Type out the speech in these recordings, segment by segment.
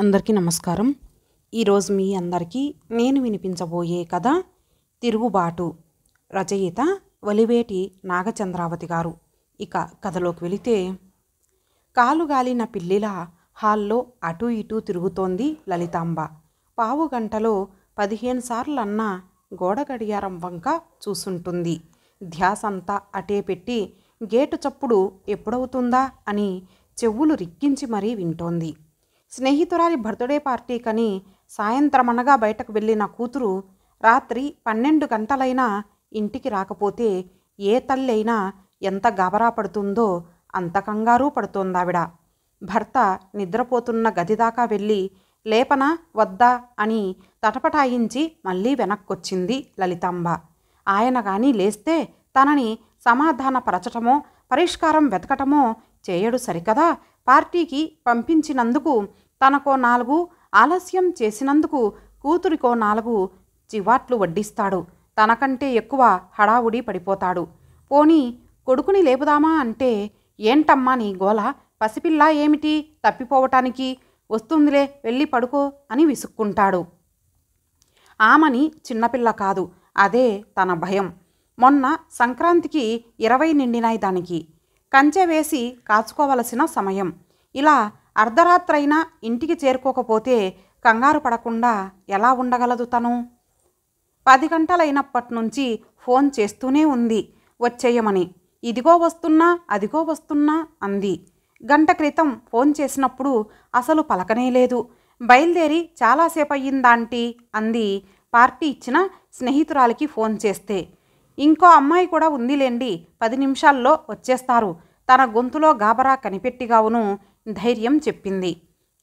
అందరికీ నమస్కారం ఈరోజు మీ అందరికీ నేను వినిపించబోయే కథ తిరుగుబాటు రచయిత వలివేటి నాగచంద్రావతి గారు ఇక కథలోకి వెళితే కాలుగాలిన పిల్లిల హాల్లో అటు ఇటు తిరుగుతోంది లలితాంబ పావు గంటలో పదిహేను సార్లన్న గోడ గడియారం వంక చూసుంటుంది ధ్యాసంతా అటే పెట్టి గేటు చప్పుడు ఎప్పుడవుతుందా అని చెవులు రిక్కించి మరీ వింటోంది స్నేహితురాలి బర్త్డే పార్టీకని సాయంత్రం అనగా బయటకు వెళ్ళిన కూతురు రాత్రి పన్నెండు గంటలైనా ఇంటికి రాకపోతే ఏ తల్లైనా ఎంత గాబరా పడుతుందో అంత కంగారు పడుతోందావిడ భర్త నిద్రపోతున్న గదిదాకా వెళ్ళి లేపన వద్దా అని తటపటాయించి మళ్ళీ వెనక్కొచ్చింది లలితాంబ ఆయన కానీ లేస్తే తనని సమాధానపరచటమో పరిష్కారం వెతకటమో చేయడు సరికదా పార్టీకి పంపించినందుకు తనకో నాలుగు ఆలస్యం చేసినందుకు కూతురికో నాలుగు చివాట్లు వడ్డిస్తాడు తనకంటే ఎక్కువ హడావుడి పడిపోతాడు పోనీ కొడుకుని లేపుదామా అంటే ఏంటమ్మా నీ గోల పసిపిల్ల ఏమిటి తప్పిపోవటానికి వస్తుందిలే వెళ్ళి పడుకో అని విసుక్కుంటాడు ఆమని చిన్నపిల్ల కాదు అదే తన భయం మొన్న సంక్రాంతికి ఇరవై నిండినాయి దానికి కంచె వేసి కాచుకోవలసిన సమయం ఇలా అర్ధరాత్రైనా ఇంటికి చేరుకోకపోతే కంగారు పడకుండా ఎలా ఉండగలదు తను పది గంటలైనప్పటి నుంచి ఫోన్ చేస్తూనే ఉంది వచ్చేయమని ఇదిగో వస్తున్నా అదిగో వస్తున్నా అంది గంట క్రితం ఫోన్ చేసినప్పుడు అసలు పలకనేలేదు బయలుదేరి చాలాసేపు అయ్యిందాంటీ అంది పార్టీ ఇచ్చిన స్నేహితురాలికి ఫోన్ చేస్తే ఇంకో అమ్మాయి కూడా ఉందిలేండి పది నిమిషాల్లో వచ్చేస్తారు తన గొంతులో గాబరా కనిపెట్టిగావును ధైర్యం చెప్పింది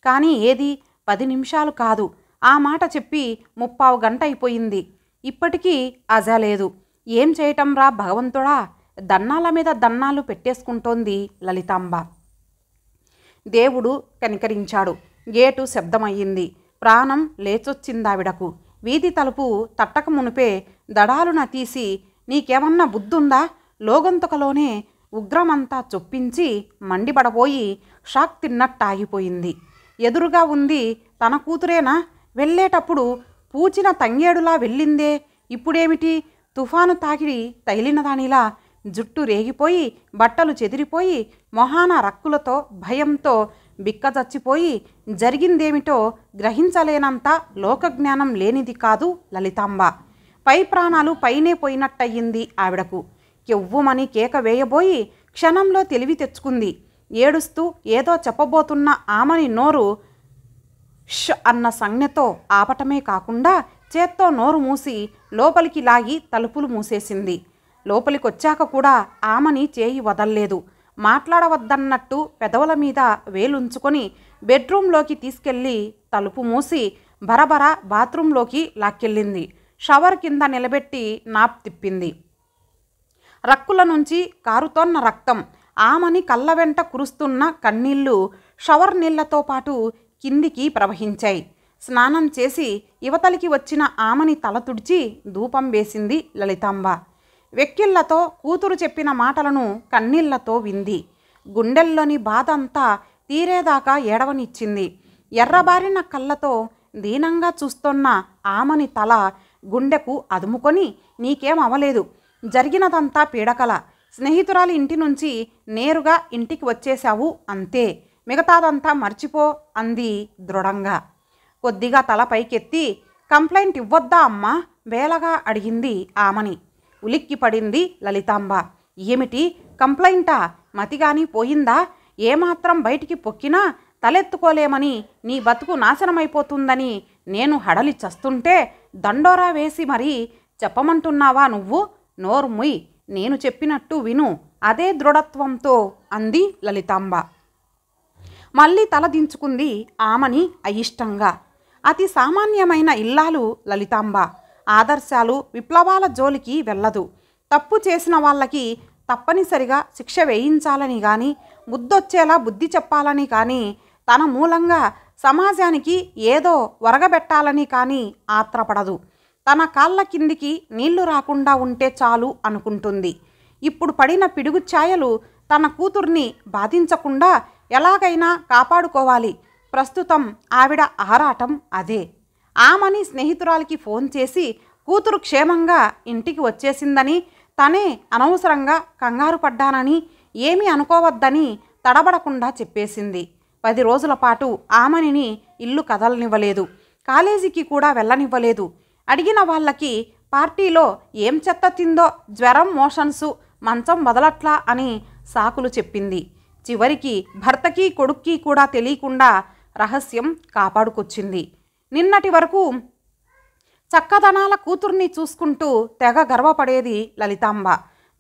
కానీ ఏది పది నిమిషాలు కాదు ఆ మాట చెప్పి ముప్పావు గంట అయిపోయింది ఇప్పటికీ లేదు ఏం చేయటం రా భగవంతుడా దన్నాల మీద దన్నాలు పెట్టేసుకుంటోంది లలితాంబ దేవుడు కనికరించాడు గేటు శబ్దమయ్యింది ప్రాణం లేచొచ్చిందావిడకు వీధి తలుపు తట్టక మునిపే దడాలున తీసి నీకేమన్నా బుద్ధుందా లోగంతుకలోనే ఉగ్రమంతా చొప్పించి మండిపడబోయి షాక్ తిన్నట్టాగిపోయింది ఎదురుగా ఉంది తన కూతురేనా వెళ్ళేటప్పుడు పూచిన తంగేడులా వెళ్ళిందే ఇప్పుడేమిటి తుఫాను తాకిడి తగిలిన దానిలా జుట్టు రేగిపోయి బట్టలు చెదిరిపోయి మొహాన రక్కులతో భయంతో బిక్కచచ్చిపోయి జరిగిందేమిటో గ్రహించలేనంత లోకజ్ఞానం లేనిది కాదు లలితాంబ పై ప్రాణాలు పైనే పోయినట్టయింది ఆవిడకు ఎవ్వుమని కేక వేయబోయి క్షణంలో తెలివి తెచ్చుకుంది ఏడుస్తూ ఏదో చెప్పబోతున్న ఆమని నోరు ష్ అన్న సంజ్ఞతో ఆపటమే కాకుండా చేత్తో నోరు మూసి లోపలికి లాగి తలుపులు మూసేసింది లోపలికొచ్చాక కూడా ఆమని చేయి వదల్లేదు మాట్లాడవద్దన్నట్టు పెదవుల మీద వేలుంచుకొని బెడ్రూంలోకి తీసుకెళ్ళి తలుపు మూసి బరబర బాత్రూంలోకి లాక్కెళ్ళింది షవర్ కింద నిలబెట్టి నాప్ తిప్పింది రక్కుల నుంచి కారుతోన్న రక్తం ఆమెని కళ్ళ వెంట కురుస్తున్న కన్నీళ్లు షవర్ నీళ్లతో పాటు కిందికి ప్రవహించాయి స్నానం చేసి యువతలికి వచ్చిన ఆమెని తల తుడిచి ధూపం వేసింది లలితాంబ వెక్కిళ్లతో కూతురు చెప్పిన మాటలను కన్నీళ్లతో వింది గుండెల్లోని బాధ అంతా తీరేదాకా ఏడవనిచ్చింది ఎర్రబారిన కళ్ళతో దీనంగా చూస్తున్న ఆమెని తల గుండెకు అదుముకొని నీకేం అవలేదు జరిగినదంతా పీడకల స్నేహితురాలి ఇంటి నుంచి నేరుగా ఇంటికి వచ్చేశావు అంతే మిగతాదంతా మర్చిపో అంది దృఢంగా కొద్దిగా తల పైకెత్తి కంప్లైంట్ ఇవ్వొద్దా అమ్మా వేలగా అడిగింది ఆమని ఉలిక్కి పడింది లలితాంబ ఏమిటి కంప్లైంటా మతిగాని పోయిందా ఏమాత్రం బయటికి పొక్కినా తలెత్తుకోలేమని నీ బతుకు నాశనమైపోతుందని నేను హడలి చస్తుంటే దండోరా వేసి మరీ చెప్పమంటున్నావా నువ్వు నోర్ముయ్ నేను చెప్పినట్టు విను అదే దృఢత్వంతో అంది లలితాంబ మళ్ళీ తలదించుకుంది ఆమని అయిష్టంగా అతి సామాన్యమైన ఇల్లాలు లలితాంబ ఆదర్శాలు విప్లవాల జోలికి వెళ్ళదు తప్పు చేసిన వాళ్ళకి తప్పనిసరిగా శిక్ష వేయించాలని కానీ ముద్దొచ్చేలా బుద్ధి చెప్పాలని కానీ తన మూలంగా సమాజానికి ఏదో వరగబెట్టాలని కానీ ఆత్రపడదు తన కాళ్ళ కిందికి నీళ్లు రాకుండా ఉంటే చాలు అనుకుంటుంది ఇప్పుడు పడిన పిడుగు ఛాయలు తన కూతుర్ని బాధించకుండా ఎలాగైనా కాపాడుకోవాలి ప్రస్తుతం ఆవిడ ఆరాటం అదే ఆమని స్నేహితురాలికి ఫోన్ చేసి కూతురు క్షేమంగా ఇంటికి వచ్చేసిందని తనే అనవసరంగా కంగారు పడ్డానని ఏమీ అనుకోవద్దని తడబడకుండా చెప్పేసింది పది రోజుల పాటు ఆమెనిని ఇల్లు కదలనివ్వలేదు కాలేజీకి కూడా వెళ్ళనివ్వలేదు అడిగిన వాళ్ళకి పార్టీలో ఏం చెత్త తిందో జ్వరం మోషన్సు మంచం వదలట్లా అని సాకులు చెప్పింది చివరికి భర్తకి కొడుక్కి కూడా తెలియకుండా రహస్యం కాపాడుకొచ్చింది నిన్నటి వరకు చక్కదనాల కూతుర్ని చూసుకుంటూ తెగ గర్వపడేది లలితాంబ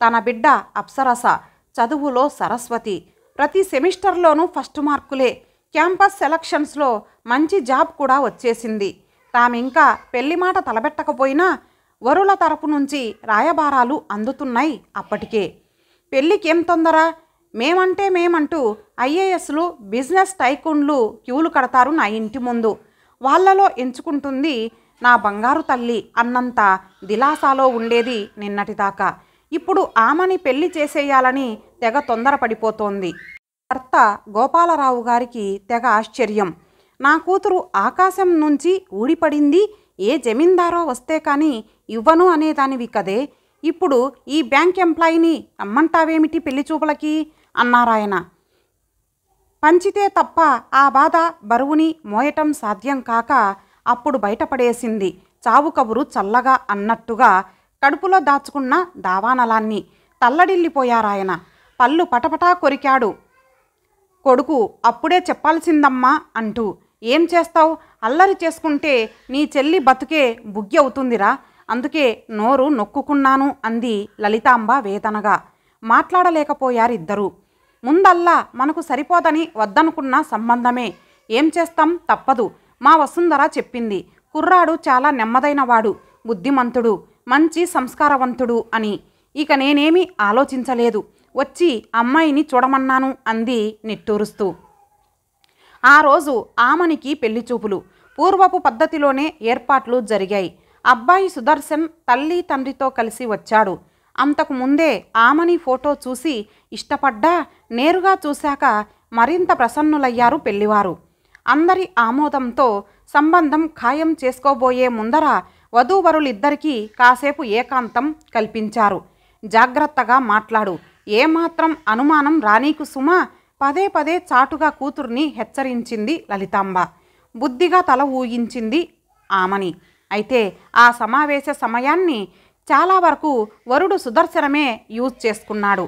తన బిడ్డ అప్సరస చదువులో సరస్వతి ప్రతి సెమిస్టర్లోనూ ఫస్ట్ మార్కులే క్యాంపస్ సెలక్షన్స్లో మంచి జాబ్ కూడా వచ్చేసింది తామింకా పెళ్లి మాట తలబెట్టకపోయినా వరుల తరపు నుంచి రాయబారాలు అందుతున్నాయి అప్పటికే పెళ్ళికేం తొందర మేమంటే మేమంటూ ఐఏఎస్లు బిజినెస్ టైకూన్లు క్యూలు కడతారు నా ఇంటి ముందు వాళ్లలో ఎంచుకుంటుంది నా బంగారు తల్లి అన్నంత దిలాసాలో ఉండేది నిన్నటిదాకా ఇప్పుడు ఆమని పెళ్లి చేసేయాలని తెగ తొందరపడిపోతోంది భర్త గోపాలరావు గారికి తెగ ఆశ్చర్యం నా కూతురు ఆకాశం నుంచి ఊడిపడింది ఏ జమీందారో వస్తే కానీ ఇవ్వను అనేదానివి కదే ఇప్పుడు ఈ బ్యాంక్ ఎంప్లాయీని రమ్మంటావేమిటి పెళ్లి చూపులకి అన్నారాయన పంచితే తప్ప ఆ బాధ బరువుని మోయటం సాధ్యం కాక అప్పుడు బయటపడేసింది చావు కబురు చల్లగా అన్నట్టుగా కడుపులో దాచుకున్న దావానలాన్ని తల్లడిల్లిపోయారాయన పళ్ళు పటపటా కొరికాడు కొడుకు అప్పుడే చెప్పాల్సిందమ్మా అంటూ ఏం చేస్తావు అల్లరి చేసుకుంటే నీ చెల్లి బతుకే బుగ్గి అవుతుందిరా అందుకే నోరు నొక్కుకున్నాను అంది లలితాంబ వేతనగా మాట్లాడలేకపోయారిద్దరూ ముందల్లా మనకు సరిపోదని వద్దనుకున్న సంబంధమే ఏం చేస్తాం తప్పదు మా వసుంధర చెప్పింది కుర్రాడు చాలా నెమ్మదైనవాడు బుద్ధిమంతుడు మంచి సంస్కారవంతుడు అని ఇక నేనేమీ ఆలోచించలేదు వచ్చి అమ్మాయిని చూడమన్నాను అంది నిట్టూరుస్తూ ఆ రోజు ఆమనికి పెళ్లి చూపులు పూర్వపు పద్ధతిలోనే ఏర్పాట్లు జరిగాయి అబ్బాయి సుదర్శన్ తల్లి తండ్రితో కలిసి వచ్చాడు అంతకు ముందే ఆమని ఫోటో చూసి ఇష్టపడ్డా నేరుగా చూశాక మరింత ప్రసన్నులయ్యారు పెళ్లివారు అందరి ఆమోదంతో సంబంధం ఖాయం చేసుకోబోయే ముందర వధూవరులిద్దరికీ కాసేపు ఏకాంతం కల్పించారు జాగ్రత్తగా మాట్లాడు ఏమాత్రం అనుమానం రానీకు సుమ పదే పదే చాటుగా కూతుర్ని హెచ్చరించింది లలితాంబ బుద్ధిగా తల ఊగించింది ఆమని అయితే ఆ సమావేశ సమయాన్ని చాలా వరకు వరుడు సుదర్శనమే యూజ్ చేసుకున్నాడు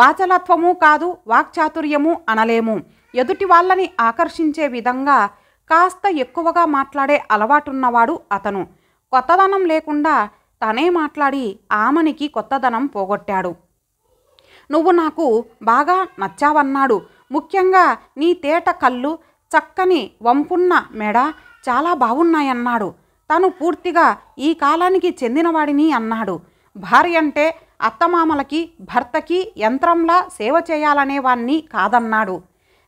వాచలత్వము కాదు వాక్చాతుర్యము అనలేము ఎదుటి వాళ్ళని ఆకర్షించే విధంగా కాస్త ఎక్కువగా మాట్లాడే అలవాటున్నవాడు అతను కొత్తదనం లేకుండా తనే మాట్లాడి ఆమెనికి కొత్తదనం పోగొట్టాడు నువ్వు నాకు బాగా నచ్చావన్నాడు ముఖ్యంగా నీ తేట కళ్ళు చక్కని వంపున్న మెడ చాలా బాగున్నాయన్నాడు తను పూర్తిగా ఈ కాలానికి చెందినవాడిని అన్నాడు భార్య అంటే అత్తమామలకి భర్తకి యంత్రంలా సేవ చేయాలనేవాణ్ణి కాదన్నాడు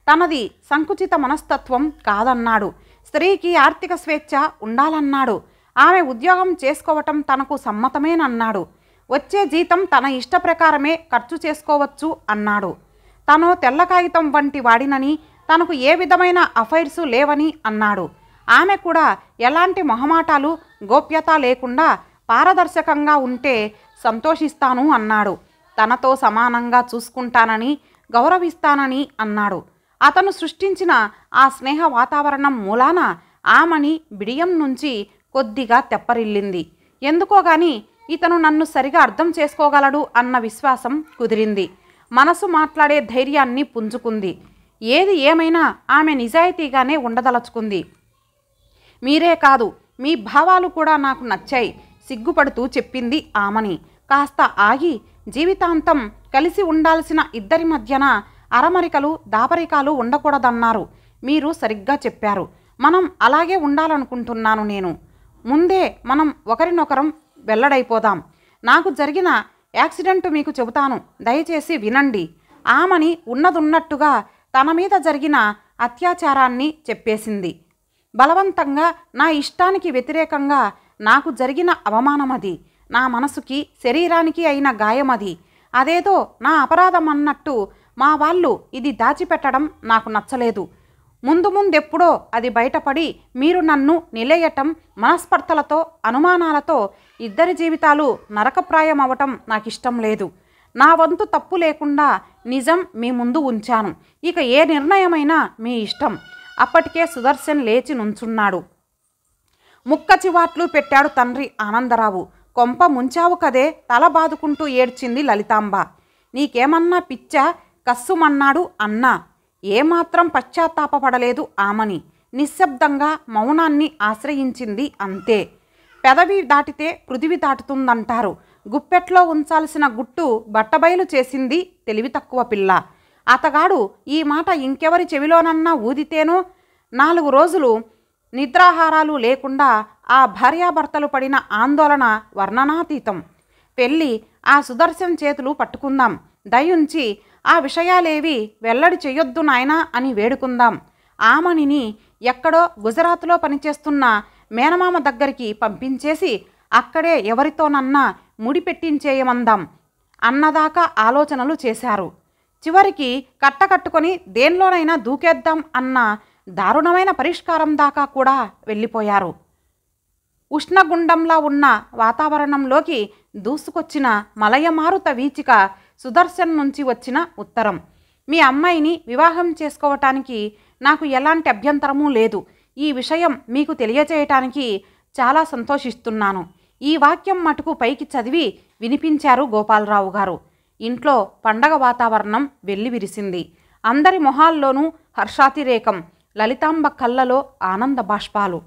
తనది సంకుచిత మనస్తత్వం కాదన్నాడు స్త్రీకి ఆర్థిక స్వేచ్ఛ ఉండాలన్నాడు ఆమె ఉద్యోగం చేసుకోవటం తనకు సమ్మతమేనన్నాడు వచ్చే జీతం తన ఇష్ట ప్రకారమే ఖర్చు చేసుకోవచ్చు అన్నాడు తను తెల్ల కాగితం వంటి వాడినని తనకు ఏ విధమైన అఫైర్సు లేవని అన్నాడు ఆమె కూడా ఎలాంటి మొహమాటాలు గోప్యత లేకుండా పారదర్శకంగా ఉంటే సంతోషిస్తాను అన్నాడు తనతో సమానంగా చూసుకుంటానని గౌరవిస్తానని అన్నాడు అతను సృష్టించిన ఆ స్నేహ వాతావరణం మూలాన ఆమని బిడియం నుంచి కొద్దిగా తెప్పరిల్లింది ఎందుకోగాని ఇతను నన్ను సరిగా అర్థం చేసుకోగలడు అన్న విశ్వాసం కుదిరింది మనసు మాట్లాడే ధైర్యాన్ని పుంజుకుంది ఏది ఏమైనా ఆమె నిజాయితీగానే ఉండదలుచుకుంది మీరే కాదు మీ భావాలు కూడా నాకు నచ్చాయి సిగ్గుపడుతూ చెప్పింది ఆమని కాస్త ఆగి జీవితాంతం కలిసి ఉండాల్సిన ఇద్దరి మధ్యన అరమరికలు దాపరికాలు ఉండకూడదన్నారు మీరు సరిగ్గా చెప్పారు మనం అలాగే ఉండాలనుకుంటున్నాను నేను ముందే మనం ఒకరినొకరం వెల్లడైపోదాం నాకు జరిగిన యాక్సిడెంట్ మీకు చెబుతాను దయచేసి వినండి ఆమని ఉన్నదున్నట్టుగా తన మీద జరిగిన అత్యాచారాన్ని చెప్పేసింది బలవంతంగా నా ఇష్టానికి వ్యతిరేకంగా నాకు జరిగిన అవమానమది నా మనసుకి శరీరానికి అయిన గాయమది అదేదో నా అపరాధం అన్నట్టు మా వాళ్ళు ఇది దాచిపెట్టడం నాకు నచ్చలేదు ముందు ముందెప్పుడో అది బయటపడి మీరు నన్ను నిలయటం మనస్పర్ధలతో అనుమానాలతో ఇద్దరి జీవితాలు నరకప్రాయం అవటం నాకు ఇష్టం లేదు నా వంతు తప్పు లేకుండా నిజం మీ ముందు ఉంచాను ఇక ఏ నిర్ణయమైనా మీ ఇష్టం అప్పటికే సుదర్శన్ లేచి నుంచున్నాడు ముక్క చివాట్లు పెట్టాడు తండ్రి ఆనందరావు కొంప ముంచావు కదే తల బాదుకుంటూ ఏడ్చింది లలితాంబ నీకేమన్నా పిచ్చా కస్సుమన్నాడు అన్నా ఏమాత్రం పశ్చాత్తాపడలేదు ఆమని నిశ్శబ్దంగా మౌనాన్ని ఆశ్రయించింది అంతే పెదవి దాటితే పృథివి దాటుతుందంటారు గుప్పెట్లో ఉంచాల్సిన గుట్టు బట్టబయలు చేసింది తెలివి తక్కువ పిల్ల అతగాడు ఈ మాట ఇంకెవరి చెవిలోనన్నా ఊదితేనో నాలుగు రోజులు నిద్రాహారాలు లేకుండా ఆ భార్యాభర్తలు పడిన ఆందోళన వర్ణనాతీతం పెళ్ళి ఆ సుదర్శన్ చేతులు పట్టుకుందాం దయుంచి ఆ విషయాలేవి వెల్లడి చేయొద్దు నాయనా అని వేడుకుందాం ఆమణిని ఎక్కడో గుజరాత్లో పనిచేస్తున్న మేనమామ దగ్గరికి పంపించేసి అక్కడే ఎవరితోనన్నా ముడిపెట్టించేయమందాం అన్నదాకా ఆలోచనలు చేశారు చివరికి కట్టకట్టుకొని దేనిలోనైనా దూకేద్దాం అన్న దారుణమైన పరిష్కారం దాకా కూడా వెళ్ళిపోయారు ఉష్ణగుండంలా ఉన్న వాతావరణంలోకి దూసుకొచ్చిన మలయమారుత వీచిక సుదర్శన్ నుంచి వచ్చిన ఉత్తరం మీ అమ్మాయిని వివాహం చేసుకోవటానికి నాకు ఎలాంటి అభ్యంతరమూ లేదు ఈ విషయం మీకు తెలియజేయటానికి చాలా సంతోషిస్తున్నాను ఈ వాక్యం మటుకు పైకి చదివి వినిపించారు గోపాలరావు గారు ఇంట్లో పండగ వాతావరణం వెల్లివిరిసింది అందరి మొహాల్లోనూ హర్షాతిరేకం లలితాంబ కళ్ళలో ఆనంద బాష్పాలు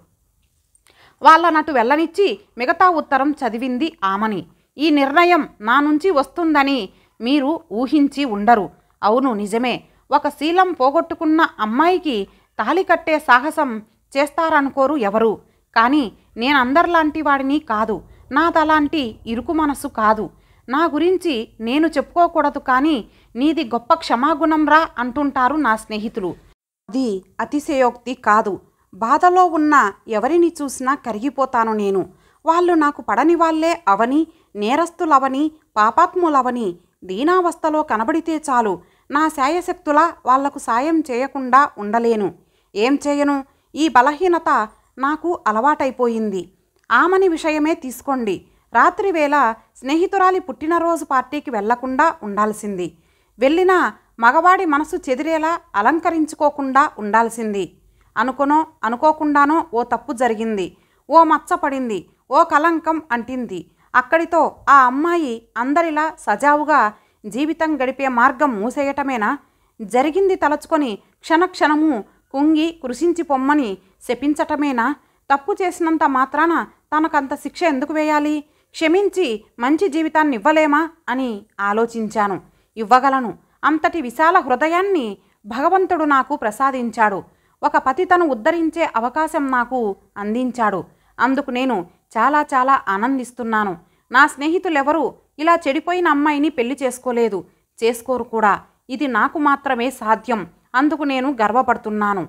వాళ్ళనటు వెళ్ళనిచ్చి మిగతా ఉత్తరం చదివింది ఆమని ఈ నిర్ణయం నా నుంచి వస్తుందని మీరు ఊహించి ఉండరు అవును నిజమే ఒక శీలం పోగొట్టుకున్న అమ్మాయికి తాలి కట్టే సాహసం చేస్తారనుకోరు ఎవరు కానీ నేనందరిలాంటి వాడిని కాదు నాదలాంటి ఇరుకు మనసు కాదు నా గురించి నేను చెప్పుకోకూడదు కానీ నీది గొప్ప క్షమాగుణం రా అంటుంటారు నా స్నేహితులు అది అతిశయోక్తి కాదు బాధలో ఉన్న ఎవరిని చూసినా కరిగిపోతాను నేను వాళ్ళు నాకు పడని వాళ్లే అవని నేరస్తులవని పాపాత్ములవని దీనావస్థలో కనబడితే చాలు నా శాయశక్తులా వాళ్లకు సాయం చేయకుండా ఉండలేను ఏం చేయను ఈ బలహీనత నాకు అలవాటైపోయింది ఆమని విషయమే తీసుకోండి రాత్రివేళ స్నేహితురాలి పుట్టినరోజు పార్టీకి వెళ్లకుండా ఉండాల్సింది వెళ్ళినా మగవాడి మనసు చెదిరేలా అలంకరించుకోకుండా ఉండాల్సింది అనుకునో అనుకోకుండానో ఓ తప్పు జరిగింది ఓ మచ్చపడింది ఓ కలంకం అంటింది అక్కడితో ఆ అమ్మాయి అందరిలా సజావుగా జీవితం గడిపే మార్గం మూసేయటమేనా జరిగింది తలచుకొని క్షణక్షణము కుంగి కృషించి పొమ్మని శపించటమేనా తప్పు చేసినంత మాత్రాన తనకంత శిక్ష ఎందుకు వేయాలి క్షమించి మంచి జీవితాన్ని ఇవ్వలేమా అని ఆలోచించాను ఇవ్వగలను అంతటి విశాల హృదయాన్ని భగవంతుడు నాకు ప్రసాదించాడు ఒక పతితను ఉద్ధరించే అవకాశం నాకు అందించాడు అందుకు నేను చాలా చాలా ఆనందిస్తున్నాను నా స్నేహితులెవరూ ఇలా చెడిపోయిన అమ్మాయిని పెళ్లి చేసుకోలేదు చేసుకోరు కూడా ఇది నాకు మాత్రమే సాధ్యం అందుకు నేను గర్వపడుతున్నాను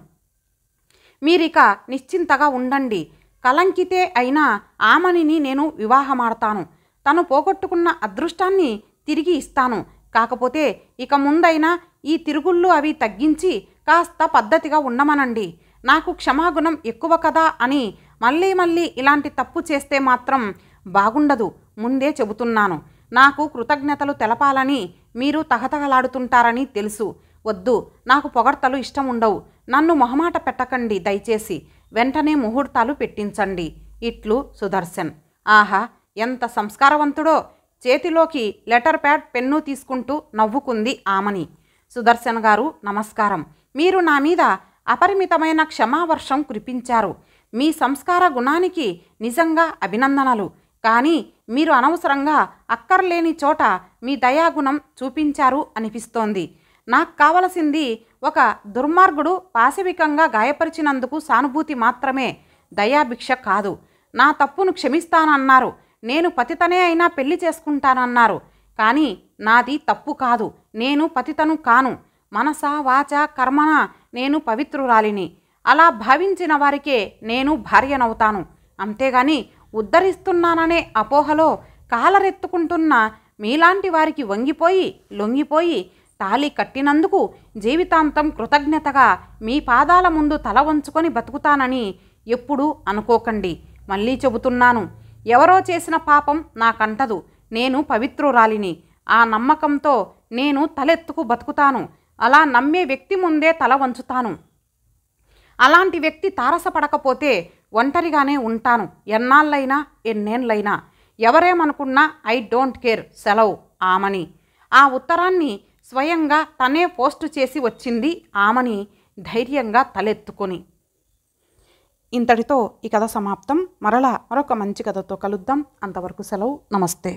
మీరిక నిశ్చింతగా ఉండండి కలంకితే అయినా ఆమనిని నేను వివాహమాడతాను తను పోగొట్టుకున్న అదృష్టాన్ని తిరిగి ఇస్తాను కాకపోతే ఇక ముందైనా ఈ తిరుగుళ్ళు అవి తగ్గించి కాస్త పద్ధతిగా ఉండమనండి నాకు క్షమాగుణం ఎక్కువ కదా అని మళ్ళీ మళ్ళీ ఇలాంటి తప్పు చేస్తే మాత్రం బాగుండదు ముందే చెబుతున్నాను నాకు కృతజ్ఞతలు తెలపాలని మీరు తహతహలాడుతుంటారని తెలుసు వద్దు నాకు పొగడ్తలు ఇష్టం ఉండవు నన్ను మొహమాట పెట్టకండి దయచేసి వెంటనే ముహూర్తాలు పెట్టించండి ఇట్లు సుదర్శన్ ఆహా ఎంత సంస్కారవంతుడో చేతిలోకి లెటర్ ప్యాడ్ పెన్ను తీసుకుంటూ నవ్వుకుంది ఆమని సుదర్శన్ గారు నమస్కారం మీరు నా మీద అపరిమితమైన క్షమావర్షం కురిపించారు మీ సంస్కార గుణానికి నిజంగా అభినందనలు కానీ మీరు అనవసరంగా అక్కర్లేని చోట మీ దయాగుణం చూపించారు అనిపిస్తోంది నాకు కావలసింది ఒక దుర్మార్గుడు పాశవికంగా గాయపరిచినందుకు సానుభూతి మాత్రమే దయాభిక్ష కాదు నా తప్పును క్షమిస్తానన్నారు నేను పతితనే అయినా పెళ్లి చేసుకుంటానన్నారు కానీ నాది తప్పు కాదు నేను పతితను కాను మనస వాచ కర్మన నేను పవిత్రురాలిని అలా భావించిన వారికే నేను భార్యనవుతాను అంతేగాని ఉద్ధరిస్తున్నాననే అపోహలో కాలరెత్తుకుంటున్న మీలాంటి వారికి వంగిపోయి లొంగిపోయి తాలి కట్టినందుకు జీవితాంతం కృతజ్ఞతగా మీ పాదాల ముందు తల వంచుకొని బతుకుతానని ఎప్పుడూ అనుకోకండి మళ్ళీ చెబుతున్నాను ఎవరో చేసిన పాపం నాకంటదు నేను పవిత్రురాలిని ఆ నమ్మకంతో నేను తలెత్తుకు బతుకుతాను అలా నమ్మే వ్యక్తి ముందే తల వంచుతాను అలాంటి వ్యక్తి తారసపడకపోతే ఒంటరిగానే ఉంటాను ఎన్నాళ్ళైనా ఎన్నేళ్ళైనా ఎవరేమనుకున్నా ఐ డోంట్ కేర్ సెలవు ఆమని ఆ ఉత్తరాన్ని స్వయంగా తనే పోస్టు చేసి వచ్చింది ఆమని ధైర్యంగా తలెత్తుకొని ఇంతటితో ఈ కథ సమాప్తం మరలా మరొక మంచి కథతో కలుద్దాం అంతవరకు సెలవు నమస్తే